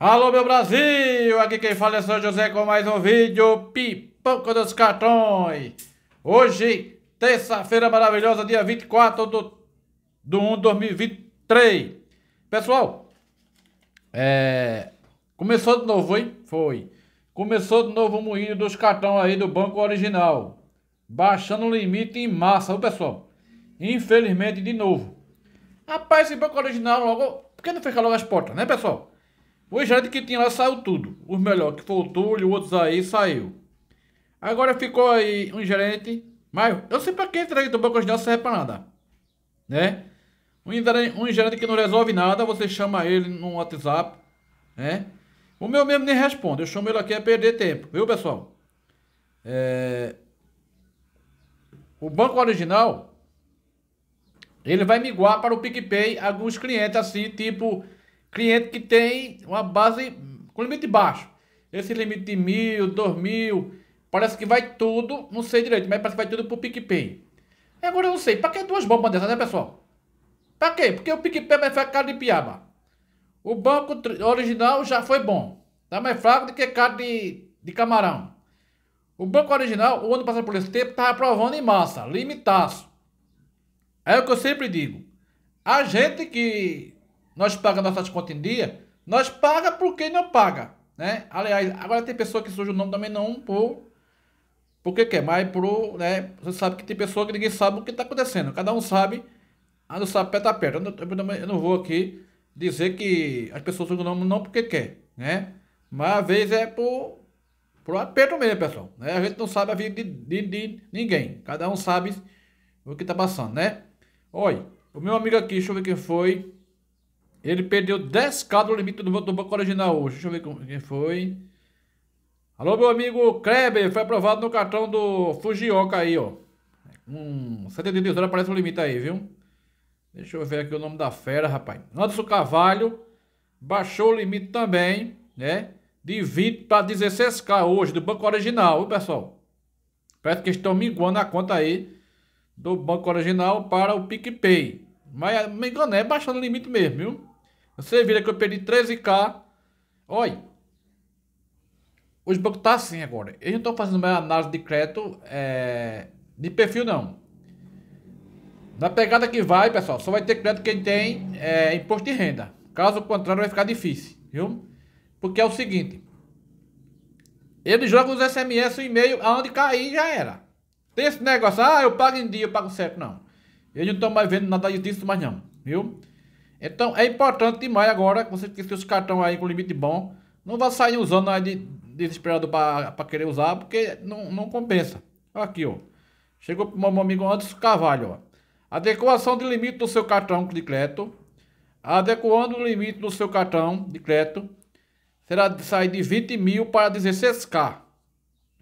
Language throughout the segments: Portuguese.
Alô, meu Brasil! Aqui quem fala é São José com mais um vídeo Pipoca dos Cartões. Hoje, terça-feira maravilhosa, dia 24 do, do 1 de 2023. Pessoal, é... começou de novo, hein? Foi. Começou de novo o moinho dos cartões aí do Banco Original. Baixando o limite em massa, viu, pessoal? Infelizmente, de novo. Rapaz, esse Banco Original logo... Por que não fecha logo as portas, né, pessoal? O gerente que tinha lá saiu tudo. Os melhores, que foi o Túlio, outros aí, saiu. Agora ficou aí um gerente. Mas eu sei pra quem entrega do banco original serve pra nada. Né? Um gerente que não resolve nada, você chama ele no WhatsApp. Né? O meu mesmo nem responde. Eu chamo ele aqui a perder tempo, viu pessoal? É... O banco original, ele vai miguar para o PicPay alguns clientes assim, tipo cliente que tem uma base com limite baixo. Esse limite de mil, dois mil, parece que vai tudo, não sei direito, mas parece que vai tudo pro PicPay. Agora eu não sei, pra que duas bombas dessas, né, pessoal? Pra quê? Porque o PicPay é mais fraco de piaba. O banco original já foi bom. Tá mais fraco do que cara de, de camarão. O banco original, o ano passado por esse tempo, tava aprovando em massa, limitaço. É o que eu sempre digo. A gente que nós pagamos nossas contas em dia, nós paga por quem não paga, né? Aliás, agora tem pessoa que surge o nome também não por porque quer, mas por, né? Você sabe que tem pessoa que ninguém sabe o que está acontecendo. Cada um sabe, a tá não sabe perto a perto. Eu não, eu não vou aqui dizer que as pessoas surgem o nome não porque quer, né? Mas às vezes é por por aperto mesmo, pessoal. Né? A gente não sabe a vida de, de, de ninguém. Cada um sabe o que está passando, né? oi o meu amigo aqui, deixa eu ver quem foi. Ele perdeu 10k do limite do, do banco original hoje. Deixa eu ver quem foi. Alô, meu amigo Kleber. Foi aprovado no cartão do Fujioka aí, ó. Hum, 72 horas parece o limite aí, viu? Deixa eu ver aqui o nome da fera, rapaz. Anderson Carvalho baixou o limite também, né? De 20 para 16k hoje do banco original, viu, pessoal? Parece que estão minguando a conta aí do banco original para o PicPay. Mas me engano é baixando o limite mesmo, viu? Você vira que eu perdi 13k. Olha. Os bancos tá assim agora. Eles não estão fazendo mais análise de crédito é, de perfil, não. Na pegada que vai, pessoal, só vai ter crédito quem tem é, imposto de renda. Caso contrário, vai ficar difícil, viu? Porque é o seguinte. Eles jogam os SMS, o e-mail, aonde cair já era. Tem esse negócio, ah, eu pago em dia, eu pago certo, não. Eles não estão mais vendo nada disso mais não, viu? Então é importante demais agora, você esqueça seus cartão aí com limite bom, não vá sair usando aí de desesperado para querer usar, porque não, não compensa. Aqui, ó. Chegou para o meu amigo antes Carvalho, ó. Adequação de limite do seu cartão de crédito. Adequando o limite do seu cartão de crédito, será sair de 20 mil para 16k.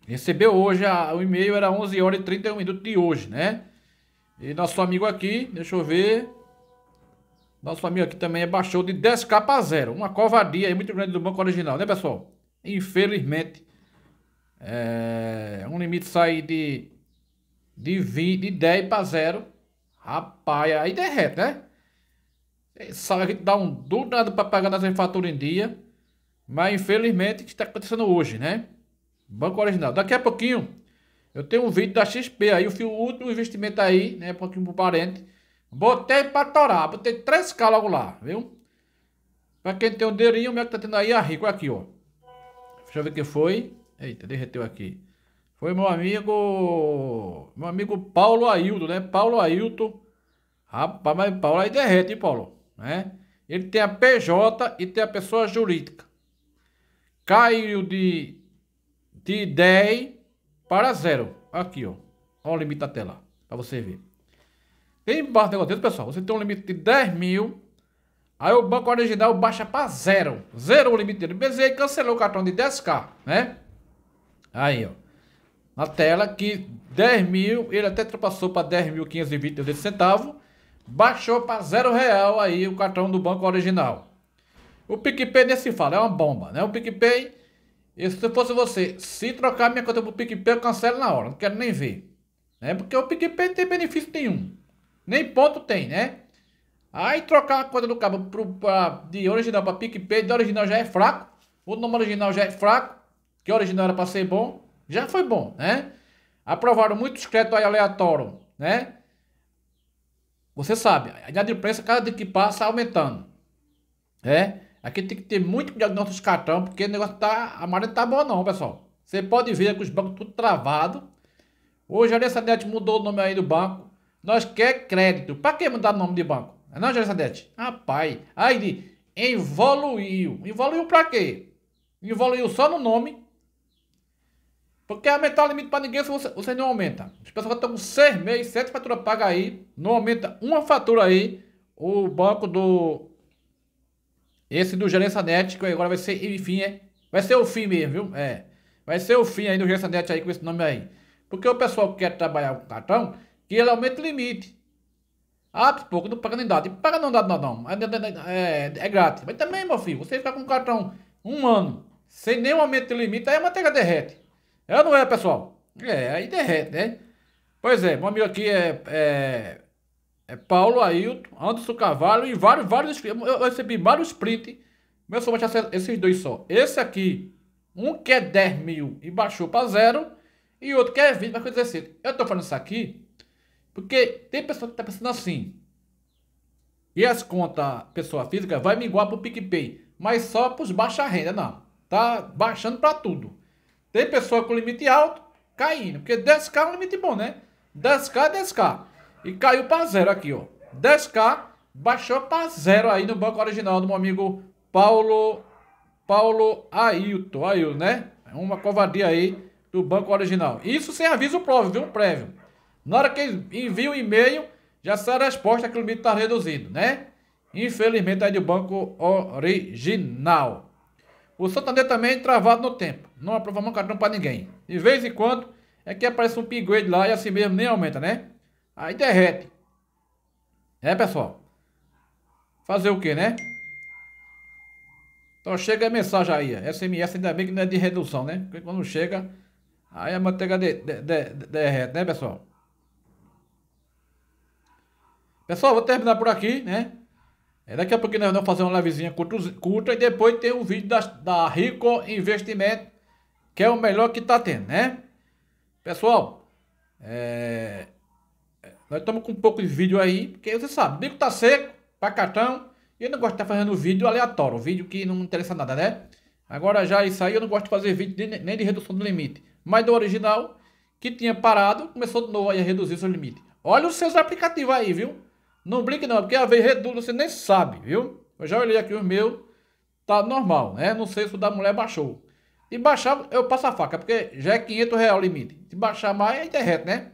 Recebeu hoje, a, o e-mail era 11 horas e 31 minutos de hoje, né? E nosso amigo aqui, deixa eu ver... Nosso amigo aqui também baixou de 10k para zero. Uma covardia aí muito grande do banco original, né, pessoal? Infelizmente. É... Um limite sair de, de, 20, de 10 para zero. Rapaz, aí derrete, né? Sabe que dá um do nada para pagar nas fatura em dia. Mas infelizmente está acontecendo hoje, né? Banco original. Daqui a pouquinho eu tenho um vídeo da XP aí. Eu fiz o último investimento aí, né? Um pouquinho o parente Botei pra torar, botei 3K logo lá, viu? Pra quem tem um dinheirinho, o meu que tá tendo aí a é rico aqui, ó. Deixa eu ver quem foi. Eita, derreteu aqui. Foi meu amigo. Meu amigo Paulo Ailton, né? Paulo Ailton. Rapaz, mas Paulo aí derrete, hein, Paulo? Né? Ele tem a PJ e tem a pessoa jurídica. Caiu de, de 10 para zero Aqui, ó. Olha o limite da tela, para você ver. Tem barra de negócio, pessoal. Você tem um limite de 10 mil. Aí o banco original baixa para zero. zero o limite dele. BZ cancelou o cartão de 10k, né? Aí, ó. Na tela que 10 mil, ele até ultrapassou para 10.520 centavos. Baixou para zero real aí o cartão do banco original. O PicPay nem se fala, é uma bomba, né? O PicPay, se fosse você, se trocar minha conta pro PicPay, eu cancelo na hora. Não quero nem ver. Né? Porque o PicPay não tem benefício nenhum. Nem ponto tem, né? Aí trocar a conta do cabo pro, pra, de original para PicPay, de original já é fraco. O nome original já é fraco. Que original era para ser bom. Já foi bom, né? Aprovaram muitos créditos aí aleatório né? Você sabe, a inadimplência, cada dia que passa, aumentando. É? Aqui tem que ter muito cuidado nos nossos porque o negócio tá. A maré tá boa, não, pessoal. Você pode ver que os bancos tudo travado. Hoje a Aliança Net mudou o nome aí do banco. Nós quer crédito. Para que mudar o nome de banco? É não, Gersandete? Rapaz, aí de evoluiu. Evoluiu para quê? Evoluiu só no nome. Porque aumentar o limite para ninguém se você, você não aumenta. As pessoas estão com seis meses, sete faturas pagas aí. Não aumenta uma fatura aí. O banco do. Esse do Gerência Net, que agora vai ser, enfim, é. Vai ser o fim mesmo, viu? É. Vai ser o fim aí do Gerência Net aí com esse nome aí. Porque o pessoal que quer trabalhar com cartão que ele aumenta o limite. Ah, pouco não paga nem dado. Tipo, paga não dado não, não. É é, é, é, é, grátis. Mas também, meu filho, você ficar com o cartão um ano, sem nenhum aumento de limite, aí a manteiga derrete. É não é, pessoal? É, aí derrete, né? Pois é, meu amigo aqui é, é, é Paulo Ailton, Anderson Carvalho e vários, vários. Eu, eu recebi vários prints. Meu só achar esses dois só. Esse aqui, um que é 10 mil e baixou para zero, e outro que é 20, mas coisa assim. Eu tô falando isso aqui porque tem pessoa que está pensando assim. E as contas pessoa física vai me para o PicPay, mas só para os baixa renda, não. Tá baixando para tudo. Tem pessoa com limite alto caindo, porque 10k é um limite bom, né? 10k, 10k. É e caiu para zero aqui, ó. 10k baixou para zero aí no banco original do meu amigo Paulo Paulo Ailton, Ailton, né? É uma covardia aí do banco original. Isso sem aviso próprio, viu? Prévio. Na hora que envia o e-mail, já sai a resposta que o limite está reduzido, né? Infelizmente é do banco original. O Santander também é travado no tempo. Não aprova um cartão para ninguém. De vez em quando é que aparece um pinguete lá e assim mesmo nem aumenta, né? Aí derrete. É, pessoal? Fazer o quê, né? Então chega a mensagem aí. SMS ainda bem que não é de redução, né? Porque quando chega, aí a manteiga de, de, de, derrete, né, pessoal? Pessoal, vou terminar por aqui, né? É, daqui a pouquinho nós vamos fazer uma livezinha curta, e depois tem o vídeo da, da Rico Investimento, que é o melhor que tá tendo, né? Pessoal, é... nós estamos com um pouco de vídeo aí, porque você sabe, o bico tá seco, pacatão, e eu não gosto de estar tá fazendo vídeo aleatório, vídeo que não interessa nada, né? Agora já isso aí eu não gosto de fazer vídeo de, nem de redução do limite, mas do original, que tinha parado, começou de novo aí a reduzir seu limite. Olha os seus aplicativos aí, viu? Não brinque não, porque a vez reduz, é você nem sabe, viu? Eu já olhei aqui os meus, tá normal, né? Não sei se o da mulher baixou. E baixar, eu passo a faca, porque já é 500 reais o limite. Se baixar mais, aí derrete, né?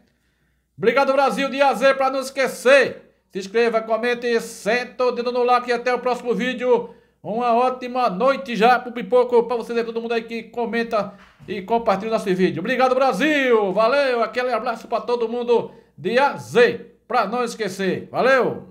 Obrigado, Brasil, de Z, pra não esquecer. Se inscreva, comente, senta o dedo no like e até o próximo vídeo. Uma ótima noite já pro Pipoco, pra e todo mundo aí que comenta e compartilha o nosso vídeo. Obrigado, Brasil! Valeu, aquele abraço pra todo mundo, de Z para não esquecer. Valeu!